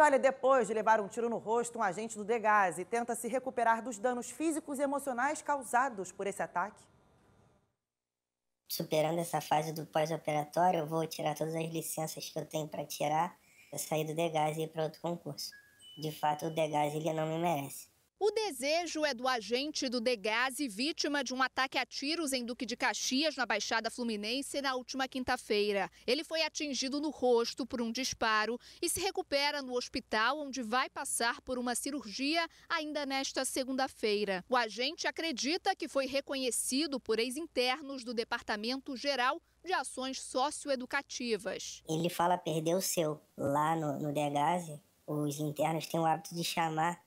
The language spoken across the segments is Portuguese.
olha, depois de levar um tiro no rosto, um agente do e tenta se recuperar dos danos físicos e emocionais causados por esse ataque. Superando essa fase do pós-operatório, eu vou tirar todas as licenças que eu tenho para tirar, sair do Degaz e ir para outro concurso. De fato, o Degaz ele não me merece. O desejo é do agente do Degase, vítima de um ataque a tiros em Duque de Caxias, na Baixada Fluminense, na última quinta-feira. Ele foi atingido no rosto por um disparo e se recupera no hospital, onde vai passar por uma cirurgia ainda nesta segunda-feira. O agente acredita que foi reconhecido por ex-internos do Departamento Geral de Ações Socioeducativas. Ele fala perder o seu. Lá no, no Degase, os internos têm o hábito de chamar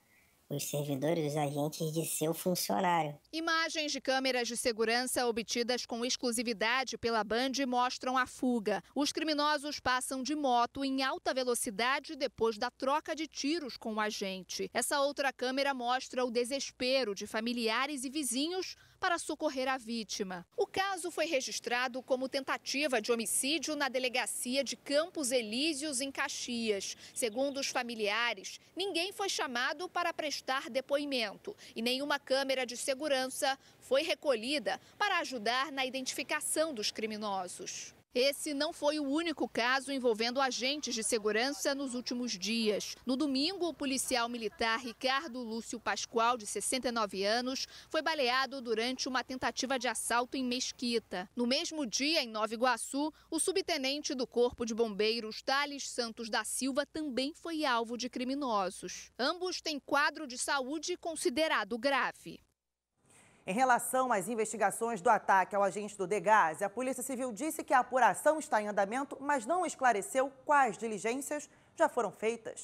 os servidores, os agentes de seu funcionário. Imagens de câmeras de segurança obtidas com exclusividade pela Band mostram a fuga. Os criminosos passam de moto em alta velocidade depois da troca de tiros com o agente. Essa outra câmera mostra o desespero de familiares e vizinhos para socorrer a vítima. O caso foi registrado como tentativa de homicídio na delegacia de Campos Elíseos, em Caxias. Segundo os familiares, ninguém foi chamado para prestar depoimento e nenhuma câmera de segurança foi recolhida para ajudar na identificação dos criminosos. Esse não foi o único caso envolvendo agentes de segurança nos últimos dias. No domingo, o policial militar Ricardo Lúcio Pascoal, de 69 anos, foi baleado durante uma tentativa de assalto em Mesquita. No mesmo dia, em Nova Iguaçu, o subtenente do Corpo de Bombeiros, Thales Santos da Silva, também foi alvo de criminosos. Ambos têm quadro de saúde considerado grave. Em relação às investigações do ataque ao agente do Degás, a Polícia Civil disse que a apuração está em andamento, mas não esclareceu quais diligências já foram feitas.